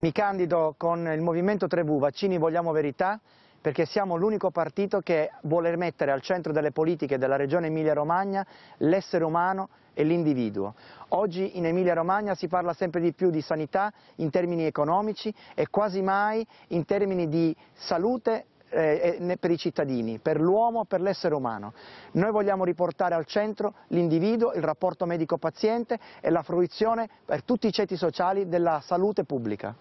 Mi candido con il Movimento 3V, Vaccini Vogliamo Verità, perché siamo l'unico partito che vuole mettere al centro delle politiche della regione Emilia-Romagna l'essere umano e l'individuo. Oggi in Emilia-Romagna si parla sempre di più di sanità in termini economici e quasi mai in termini di salute eh, per i cittadini, per l'uomo, per l'essere umano. Noi vogliamo riportare al centro l'individuo, il rapporto medico-paziente e la fruizione per tutti i ceti sociali della salute pubblica.